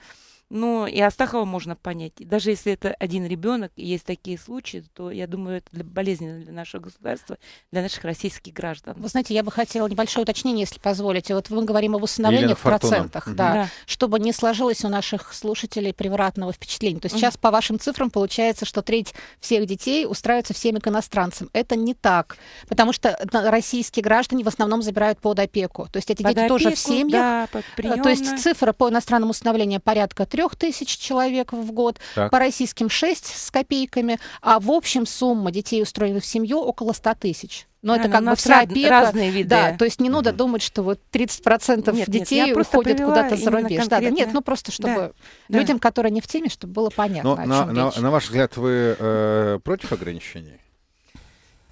Но и Астахова можно понять. Даже если это один ребенок, и есть такие случаи, то я думаю, это для, болезненно для нашего государства, для наших российских граждан. Вы знаете, я бы хотела небольшое уточнение, если позволите. Вот мы говорим об усыновлении в процентах, mm да, да, чтобы не сложилось у наших слушателей превратного впечатления. То есть mm сейчас по вашим цифрам получается, что треть всех детей устраивается всеми семьи к иностранцам. Это не так, потому что российские граждане в основном забирают под опеку. То есть эти под дети опеку, тоже в семьях. Да, под э, то есть цифра по иностранному усыновлению порядка 3 трех тысяч человек в год, так. по российским 6 с копейками, а в общем сумма детей, устроенных в семью, около 100 тысяч. Но а, это ну, как бы вся раз, опека. Разные виды. Да, то есть не надо угу. думать, что вот 30% нет, детей нет, уходят куда-то за рубеж. Да, да, нет, ну просто чтобы да, людям, да. которые не в теме, чтобы было понятно. Но, на, на, на ваш взгляд, вы э, против ограничений?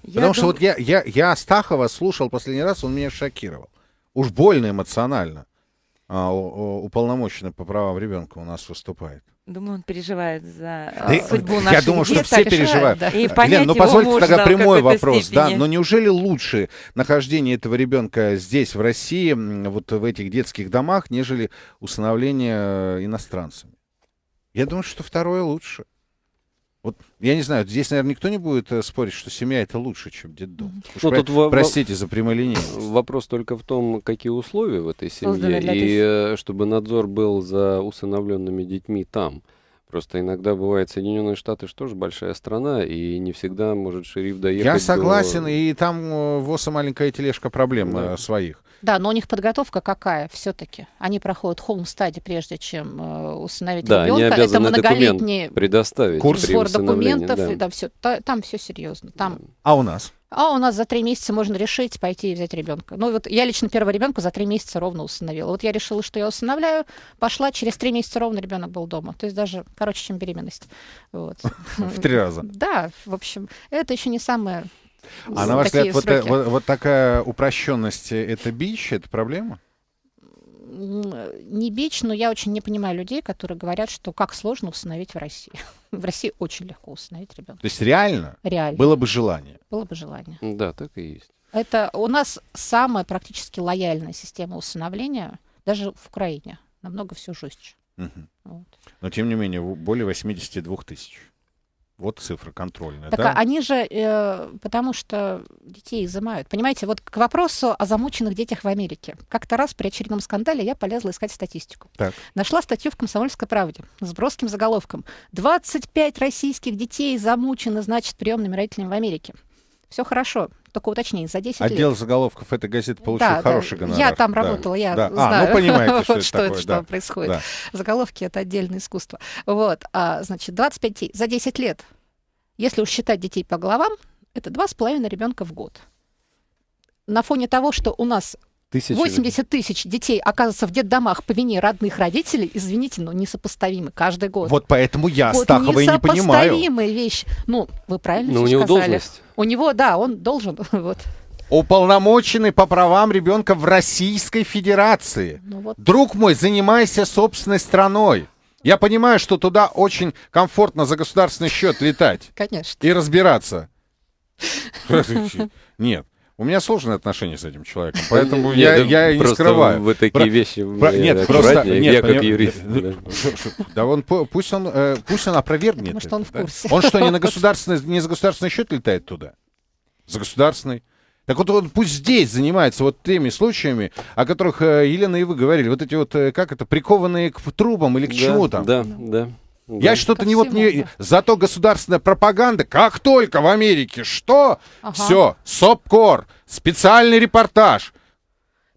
Я Потому дум... что вот я, я, я Астахова слушал последний раз, он меня шокировал. Уж больно эмоционально а, уполномоченный по правам ребенка у нас выступает. Думаю, он переживает за а, да, судьбу я нашей Я думаю, что все переживают. Да. И Лен, ну позвольте тогда прямой вопрос. Да, но неужели лучше нахождение этого ребенка здесь, в России, вот в этих детских домах, нежели усыновление э, иностранцами? Я думаю, что второе лучше. Вот я не знаю, здесь, наверное, никто не будет э, спорить, что семья это лучше, чем детдом. Ну, про... тут про... Простите за прямолинейность. Вопрос только в том, какие условия в этой семье, и этой... чтобы надзор был за усыновленными детьми там. Просто иногда бывает, Соединенные Штаты что ж большая страна, и не всегда может шериф доехать Я согласен, до... и там э, ВОСа маленькая тележка проблем да. Э, своих. Да, но у них подготовка какая все-таки? Они проходят холм стади прежде чем э, усыновить да, ребенка. Они Это многолетний предоставить курс документов, да. и да, все, там все серьезно. Там... А у нас? а у нас за три месяца можно решить пойти и взять ребенка. Ну вот я лично первого ребенка за три месяца ровно усыновила. Вот я решила, что я усыновляю, пошла, через три месяца ровно ребенок был дома. То есть даже короче, чем беременность. В три раза. Да, в общем, это еще не самое... А на ваш взгляд, э, вот такая упрощенность, э, это бич, это проблема? не бич, но я очень не понимаю людей, которые говорят, что как сложно установить в России. В России очень легко установить ребенка. То есть реально? Реально. Было бы желание. Было бы желание. Да, так и есть. Это у нас самая практически лояльная система усыновления, даже в Украине. Намного все жестче. Угу. Вот. Но тем не менее, более 82 тысяч вот цифра контрольная. Так да? А они же, э, потому что детей изымают. Понимаете, вот к вопросу о замученных детях в Америке. Как-то раз при очередном скандале я полезла искать статистику. Так. Нашла статью в «Комсомольской правде» с броским заголовком. 25 российских детей замучены, значит, приемными родителями в Америке. Все хорошо. Только уточнение, за 10 Отдел лет. Отдел заголовков этой газеты получил да, хороший да. гонорар. Я там работала, да. я да. знаю, а, ну, понимаете, что, вот это что, такое, это, да. что происходит. Да. Заголовки — это отдельное искусство. Вот, а, значит, 25 детей за 10 лет. Если уж считать детей по головам, это 2,5 ребенка в год. На фоне того, что у нас тысяч... 80 тысяч детей оказывается в детдомах по вине родных родителей, извините, но несопоставимы каждый год. Вот поэтому я вот Стахова и не понимаю. Несопоставимая вещь. Ну, вы правильно ну, у него сказали. Должность. У него, да, он должен, вот. Уполномоченный по правам ребенка в Российской Федерации. Ну, вот. Друг мой, занимайся собственной страной. Я понимаю, что туда очень комфортно за государственный счет летать. Конечно. И разбираться. Нет. У меня сложные отношения с этим человеком, поэтому я, я и не скрываю. Вы такие Про... вещи Про... Нет, просто... Нет, я поним... как юрист. Да он, пусть он, э, пусть он опровергнет. Может, он в курсе. Он что, не, на государственный, не за государственный счет летает туда? За государственный. Так вот он пусть здесь занимается вот теми случаями, о которых, э, Елена, и вы говорили. Вот эти вот, э, как это, прикованные к трубам или к да, чему там? Да, да. Да. Я угу. что-то не вот не... Зато государственная пропаганда, как только в Америке, что? Ага. Все, СОПКОР, специальный репортаж,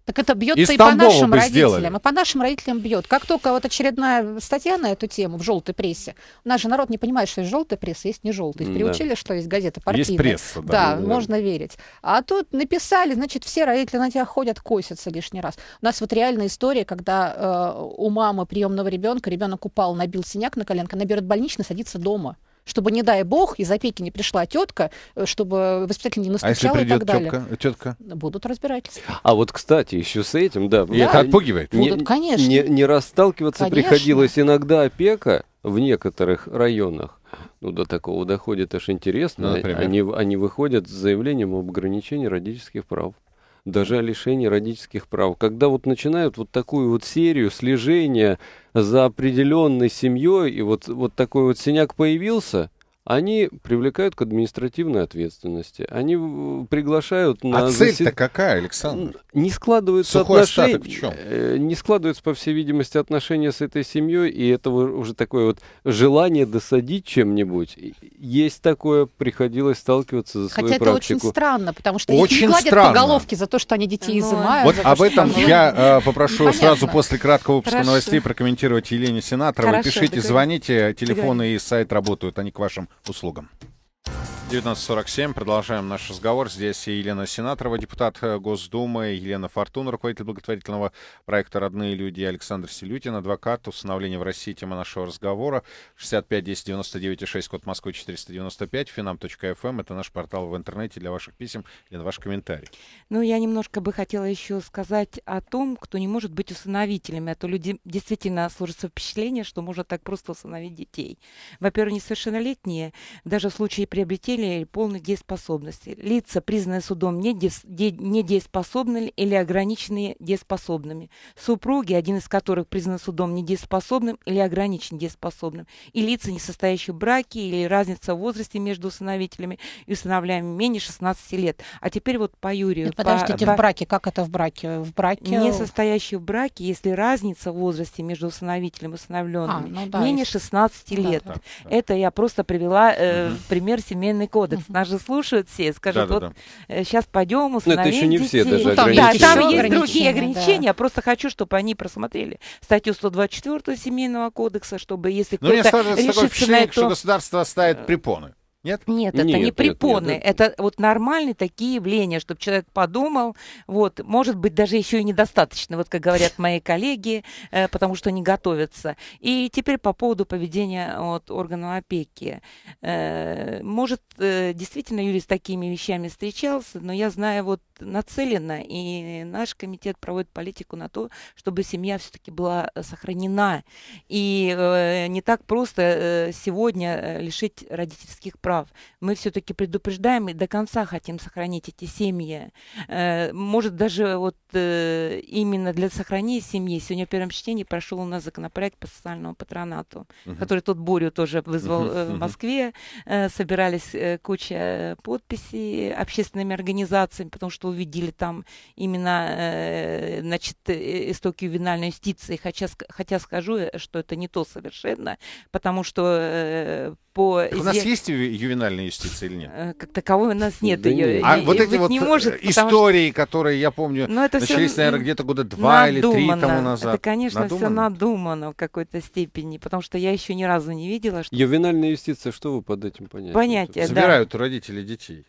так это бьет и, по нашим родителям. Сделали. И по нашим родителям бьет. Как только вот очередная статья на эту тему в желтой прессе, наш же народ не понимает, что есть желтая пресса, есть не желтая. Да. Приучили, что есть газета партийная. Есть пресса. Да, да, да, можно верить. А тут написали, значит, все родители на тебя ходят, косятся лишний раз. У нас вот реальная история, когда э, у мамы приемного ребенка ребенок упал, набил синяк на коленка, наберет больничный, садится дома чтобы, не дай бог, из опеки не пришла тетка, э, чтобы воспитатель не настучал а и так далее. Тетка, э, Будут разбирательства. А вот, кстати, еще с этим, да. да это отпугивает. Будут, не, конечно. Не, не расталкиваться конечно. приходилось иногда опека в некоторых районах. Ну, до такого доходит аж интересно. Ну, они, они выходят с заявлением об ограничении родительских прав даже о лишении родительских прав. Когда вот начинают вот такую вот серию слежения за определенной семьей, и вот, вот такой вот синяк появился – они привлекают к административной ответственности. Они приглашают а на... А цель-то какая, Александр? Не складываются Сухой отношения... в чем? Э, не складываются, по всей видимости, отношения с этой семьей, и это уже такое вот желание досадить чем-нибудь. Есть такое, приходилось сталкиваться за свою Хотя практику. Хотя это очень странно, потому что очень их не гладят странно. по головке за то, что они детей Но... изымают. Вот об этом они... я э, попрошу Понятно. сразу после краткого выпуска Хорошо. новостей прокомментировать Елене Сенаторовой. Пишите, договорим. звоните, э, телефоны договорим. и сайт работают, они к вашим услугам. 19.47. Продолжаем наш разговор. Здесь Елена Сенаторова, депутат э, Госдумы, Елена Фортуна, руководитель благотворительного проекта «Родные люди», Александр Селютин, адвокат. Установление в России тема нашего разговора. 65 10 99 6, код Москвы 495, финам.фм эм. Это наш портал в интернете для ваших писем и для ваших комментариев. Ну, я немножко бы хотела еще сказать о том, кто не может быть усыновителями. А то люди действительно сложится впечатление, что можно так просто усыновить детей. Во-первых, несовершеннолетние, даже в случае приобретения бессилия или полной дееспособности. Лица, признанные судом недееспособными или ограниченные дееспособными. Супруги, один из которых признан судом недееспособным или ограничен дееспособным. И лица, не состоящие в браке или разница в возрасте между усыновителями и усыновляемыми менее 16 лет. А теперь вот по Юрию. Нет, по, подождите, по... в браке, как это в браке? В браке... Не состоящие в браке, если разница в возрасте между усыновителем и усыновленными а, ну да, менее 16 лет. Да, да, да. Это я просто привела э, угу. пример семейной кодекс. Нас же слушают все, скажут, вот сейчас э, пойдем установим Но ну, это еще не все даже ну, там, Да, там есть другие ограничения. Я просто хочу, чтобы они просмотрели статью 124 Семейного кодекса, чтобы если ну, кто-то решится на это... что государство ставит препоны. Нет? Нет, это нет, не препоны. Нет, нет, это вот нормальные такие явления, чтобы человек подумал, вот, может быть, даже еще и недостаточно, вот как говорят мои коллеги, э, потому что не готовятся. И теперь по поводу поведения от органов опеки. Э, может, э, действительно Юрий с такими вещами встречался, но я знаю, вот нацелено, и наш комитет проводит политику на то, чтобы семья все-таки была сохранена. И э, не так просто э, сегодня э, лишить родительских прав прав. Мы все-таки предупреждаем и до конца хотим сохранить эти семьи. Э, может, даже вот э, именно для сохранения семьи сегодня в первом чтении прошел у нас законопроект по социальному патронату, угу. который тот Борю тоже вызвал угу, в Москве. Собирались куча подписей общественными организациями, потому что увидели там именно значит, истоки ювенальной юстиции. Хотя, хотя скажу, что это не то совершенно, потому что по... У нас есть ювенальной юстиции или нет? Э, как таковой у нас нет ее. А и, вот эти вот не э, может, истории, что... которые я помню, Но это начались, наверное, где-то года два надумано. или три тому назад. Это, конечно, надумано? все надумано в какой-то степени, потому что я еще ни разу не видела, что... Ювенальная юстиция, что вы под этим понятием? Понятие, Собирают да. родители детей.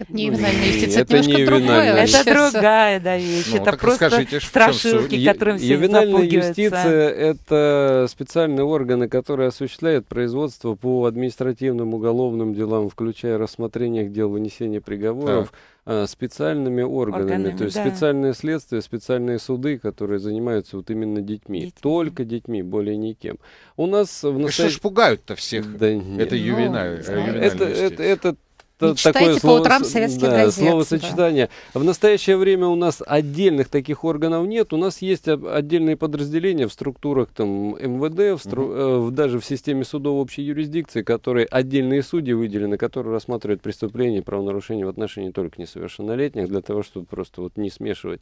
Это не ювенальная ну, юстиция, это, это не другое. Это другая, да, вещь. Ну, это просто скажите, страшилки, чем которым все Ювенальная юстиция – это специальные органы, которые осуществляют производство по административным уголовным делам, включая рассмотрение дел, вынесение приговоров. Так а, специальными органами, органами то есть да. специальные следствия, специальные суды, которые занимаются вот именно детьми, детьми. только детьми, более никем. У нас в настоящем... Что ж пугают-то всех? Да нет. Это ювенальность. Ну, это, это, это и такое по слово... утрам советские да, Словосочетание. Да. В настоящее время у нас отдельных таких органов нет. У нас есть отдельные подразделения в структурах там, МВД, в стру... угу. даже в системе судов общей юрисдикции, которые отдельные судьи выделены, которые рассматривают преступления и правонарушения в отношении только несовершеннолетних, для того, чтобы просто вот не смешивать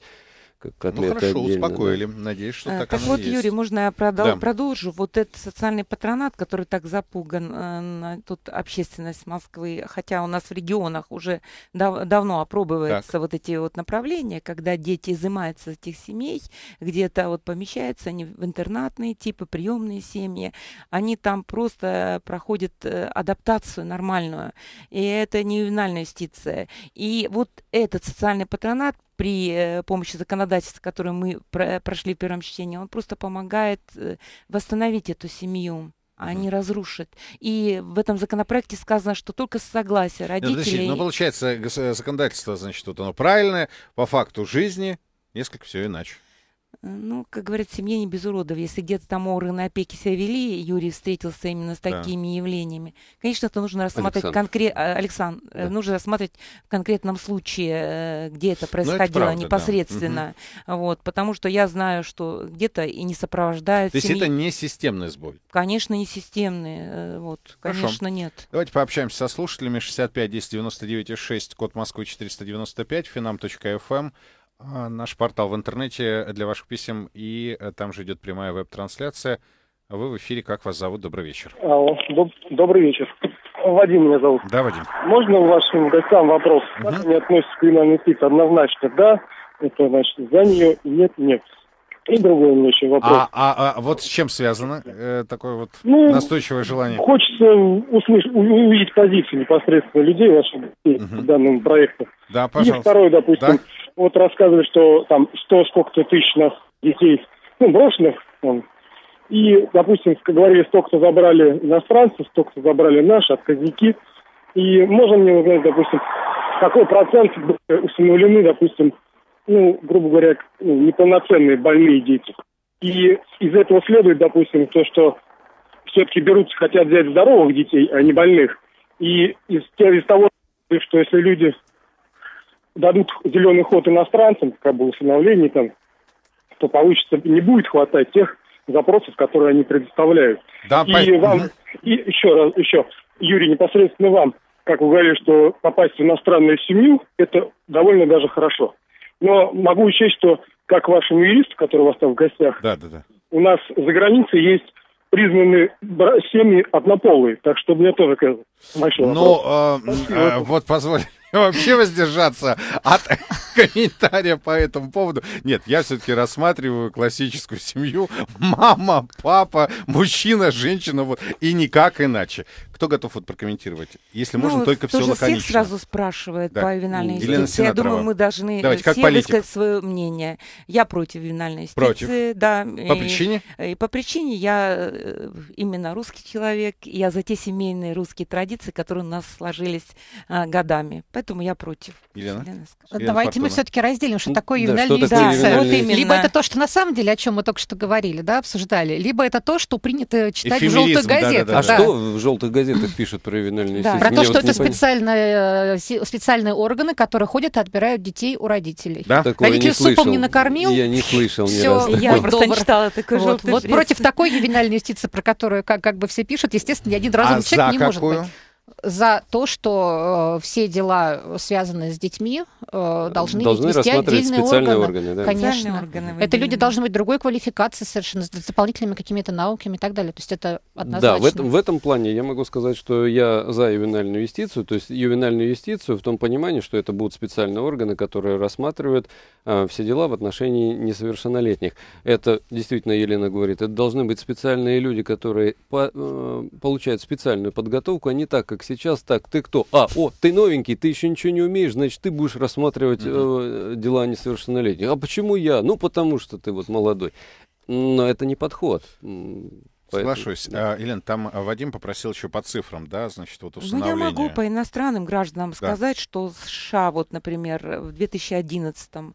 котлета. Ну хорошо, отдельно, успокоили. Да. Надеюсь, что а, так, так оно вот, есть. Юрий, можно я продол- да. продолжу? Вот этот социальный патронат, который так запуган, э, тут общественность Москвы, хотя у нас в регионах уже дав- давно опробуются так. вот эти вот направления, когда дети изымаются из этих семей, где-то вот помещаются они в интернатные типы, приемные семьи, они там просто проходят э, адаптацию нормальную, и это не ювенальная юстиция. И вот этот социальный патронат при э, помощи законодательства, которое мы прошли в первом чтении, он просто помогает э, восстановить эту семью а не разрушит. И в этом законопроекте сказано, что только с согласия родителей... ну, получается, э, законодательство, значит, вот оно правильное, по факту жизни несколько все иначе. Э, ну, как говорят, в семье не без уродов. Если где-то там оры на опеке себя вели, Юрий встретился именно с такими да. явлениями. Конечно, это нужно рассматривать конкретно, Александр, конкре... Э, Александр э, да. нужно рассматривать в конкретном случае, где это ну, происходило это правда, непосредственно. Да. Вот, потому что я знаю, что где-то и не сопровождают. То есть семьи. это не системный сбой? Конечно, не системный. Вот, Хорошо. конечно, нет. Давайте пообщаемся со слушателями. 65 10 99 6, код Москвы 495, finam.fm. А, наш портал в интернете для ваших писем, и э, там же идет прямая веб-трансляция. Вы в эфире. Как вас зовут? Добрый вечер. Алло. Доб- добрый вечер. Вадим меня зовут. Да, Вадим. Можно вашим гостям вопрос? Угу. Как они относятся к криминальной инвестиции? Однозначно да. Это значит за нее, нет, нет. И другой у меня еще вопрос. А, а, а вот с чем связано э, такое вот ну, настойчивое желание? Хочется услышать, увидеть позицию непосредственно людей ваших угу. к данному проекту. Да, пожалуйста. И второй, допустим, да? вот рассказывали, что там сто сколько-то тысяч нас детей, ну, брошенных, там, и, допустим, говорили, столько-то забрали иностранцы, столько-то забрали наши, отказники. И можно мне узнать, допустим, какой процент усыновлены, допустим, ну, грубо говоря, ну, неполноценные больные дети. И из этого следует, допустим, то, что все-таки берутся, хотят взять здоровых детей, а не больных. И из, из того, что если люди дадут зеленый ход иностранцам, как бы усыновление там, то получится, не будет хватать тех запросов, которые они предоставляют. Да, и по... вам, и еще раз, еще, Юрий, непосредственно вам, как вы говорили, что попасть в иностранную семью, это довольно даже хорошо. Но могу учесть, что как вашему юристу, который у вас там в гостях, да, да, да. у нас за границей есть признаны семьи однополые, так что мне тоже большой Ну, э, э, вот позволь вообще воздержаться от комментария по этому поводу. Нет, я все-таки рассматриваю классическую семью. Мама, папа, мужчина, женщина, вот, и никак иначе. Кто готов вот прокомментировать? Если ну, можно, только все лаконично. Всех сразу спрашивает да. по винальной Елена юстиции. Сенаторова. Я думаю, мы должны Давайте, все политик. высказать свое мнение. Я против винальной юстиции. Против. Да. По и, причине? И э, по причине я э, именно русский человек. Я за те семейные русские традиции, которые у нас сложились а, годами. Поэтому я против. Елена? Елена Давайте Фортуна. мы все-таки разделим, что ну, такое да, ювенальная юстиция. Да, вот именно. Либо это то, что на самом деле, о чем мы только что говорили, да, обсуждали, либо это то, что принято читать Эфемеризм, в желтых газетах. Да, да, да. А да. что в желтых газетах? газетах пишут про ювенальные да. сети. Про то, что это специальные, э, специальные органы, которые ходят и отбирают детей у родителей. Да? Такое Родитель супом не накормил. Я не слышал ни Я такой. просто Добр. не читала такой вот, вот Против такой ювенальной юстиции, про которую как, как бы все пишут, естественно, ни один а разум человек не может быть за то, что э, все дела, э, связанные с детьми, э, должны, должны вести отдельные специальные органы. органы да. Конечно. Органы выделены. это люди должны быть другой квалификации совершенно, с дополнительными какими-то науками и так далее. То есть это однозначно. Да, в, этом в этом плане я могу сказать, что я за ювенальную юстицию, то есть ювенальную юстицию в том понимании, что это будут специальные органы, которые рассматривают а, все дела в отношении несовершеннолетних. Это действительно, Елена говорит, это должны быть специальные люди, которые по, э, получают специальную подготовку, а не так, как сейчас. Так, ты кто? А, о, ты новенький, ты еще ничего не умеешь, значит, ты будешь рассматривать э, дела несовершеннолетних. А почему я? Ну, потому что ты вот молодой. Но это не подход. Соглашусь. Да. А, Елена, там а, Вадим попросил еще по цифрам, да, значит, вот установление. Ну, я могу по иностранным гражданам да. сказать, что США, вот, например, в 2011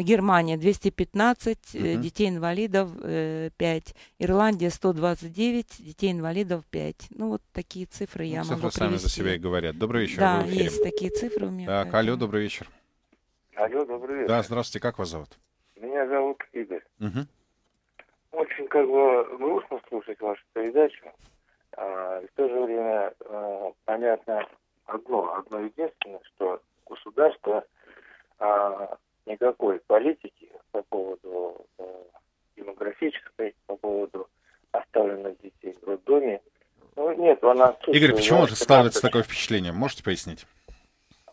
Германия 215 угу. детей-инвалидов 5, Ирландия 129 детей-инвалидов 5. Ну вот такие цифры ну, я цифры могу Цифры сами за себя и говорят. Добрый вечер. Да, есть такие цифры у меня. Так, поэтому... алло, добрый вечер. Алло, добрый вечер. Да, здравствуйте, как вас зовут? Меня зовут Игорь. Угу. Очень как бы грустно слушать вашу передачу. А, в то же время а, понятно одно, одно единственное, что государство а, никакой политики по поводу э, демографической, по поводу оставленных детей в роддоме. Ну, нет, она... Игорь, почему же складывается такое впечатление? Можете пояснить?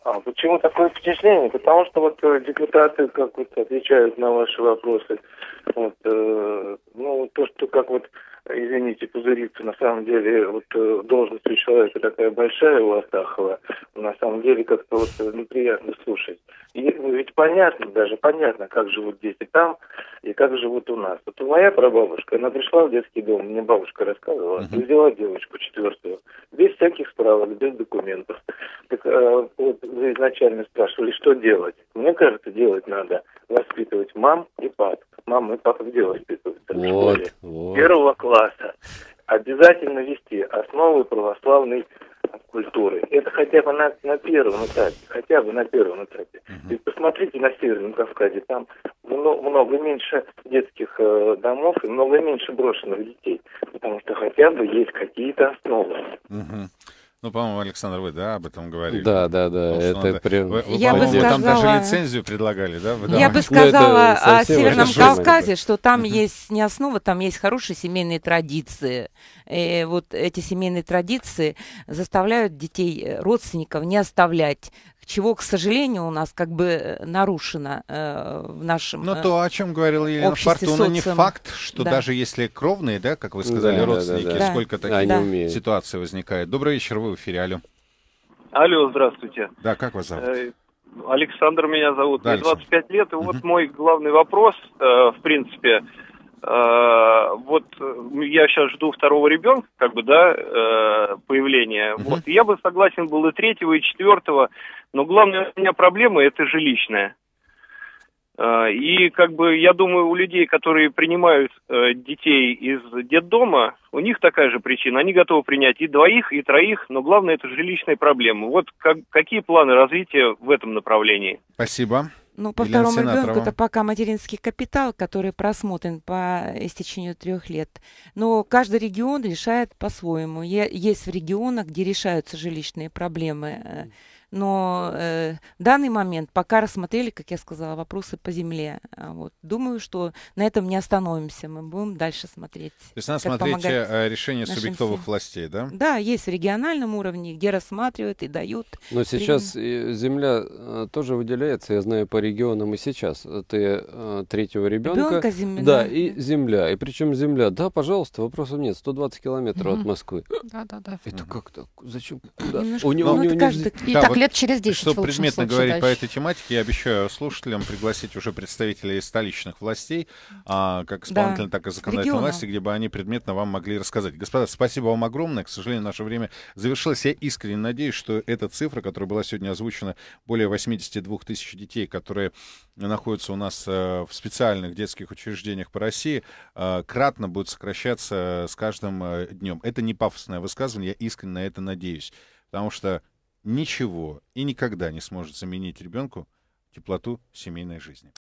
А, почему такое впечатление? Потому что вот э, депутаты как вот отвечают на ваши вопросы. Вот, э, ну, то, что как вот, извините, пузырится, на самом деле, вот э, должность у человека такая большая у Астахова, на самом деле как-то вот э, неприятно слушать понятно даже, понятно, как живут дети там и как живут у нас. Вот моя прабабушка, она пришла в детский дом, мне бабушка рассказывала, uh-huh. взяла девочку четвертую, без всяких справок, без документов. Так э, вот изначально спрашивали, что делать. Мне кажется, делать надо воспитывать мам и пап. Мам и папа где воспитываются? Вот, в школе. Вот. Первого класса обязательно вести основы православной это хотя бы на, на первом этапе, хотя бы на первом этапе. Угу. Ведь посмотрите на Северном Кавказе, там много, много меньше детских э, домов и много меньше брошенных детей, потому что хотя бы есть какие-то основы. Угу. Ну, по-моему, Александр, вы, да, об этом говорили? Да, да, да. Потому это надо... прям... вы, вы, я бы сказала... Там даже лицензию предлагали, да? Вы, я бы ну, сказала ну, о Северном Кавказе, что там есть не основа, там есть хорошие семейные традиции. И э, вот эти семейные традиции заставляют детей, э, родственников не оставлять чего, к сожалению, у нас как бы э, нарушено э, в нашем Но ну, э, то, о чем говорил Елена Фортуна, не факт, что да. даже если кровные, да, как вы сказали, да, родственники, да, да, да. сколько да. таких да. ситуаций возникает. Добрый вечер, вы в эфире, алло. Алло, здравствуйте. Да, как вас зовут? Э, Александр меня зовут. Мне 25 лет, и вот мой главный вопрос, э, в принципе, Э, вот э, я сейчас жду второго ребенка, как бы, да, э, появления. Угу. Вот. Я бы согласен был и третьего, и четвертого, но главная у меня проблема – это жилищная. И как бы я думаю, у людей, которые принимают э, детей из детдома, у них такая же причина. Они готовы принять и двоих, и троих, но главное это жилищные проблемы. Вот как, какие планы развития в этом направлении? Спасибо. Ну, по Или второму ребенку это пока материнский капитал, который просмотрен по истечению трех лет. Но каждый регион решает по-своему. Есть в регионах, где решаются жилищные проблемы э, но э, данный момент пока рассмотрели, как я сказала, вопросы по земле. А вот. Думаю, что на этом не остановимся, мы будем дальше смотреть. То есть надо смотреть э, решение субъектовых всем. властей, да? Да, есть в региональном уровне, где рассматривают и дают. Но сейчас При... Э, земля э, тоже выделяется, я знаю, по регионам и сейчас. Ты третьего ребенка. Ребенка земля. Да, и земля. И причем земля. Да, пожалуйста, вопросов нет. 120 километров угу. от Москвы. Да, да, да. Это угу. как так? Зачем? Немножко... У него, ну, у него, у каждый... да, так лет через 10. Чтобы предметно говорить дальше. по этой тематике, я обещаю слушателям пригласить уже представителей столичных властей, а, как исполнительной, да. так и законодательной Региона. власти, где бы они предметно вам могли рассказать. Господа, спасибо вам огромное. К сожалению, наше время завершилось. Я искренне надеюсь, что эта цифра, которая была сегодня озвучена, более 82 тысяч детей, которые находятся у нас э, в специальных детских учреждениях по России, э, кратно будет сокращаться с каждым э, днем. Это не пафосное высказывание, я искренне на это надеюсь. Потому что ничего и никогда не сможет заменить ребенку теплоту семейной жизни.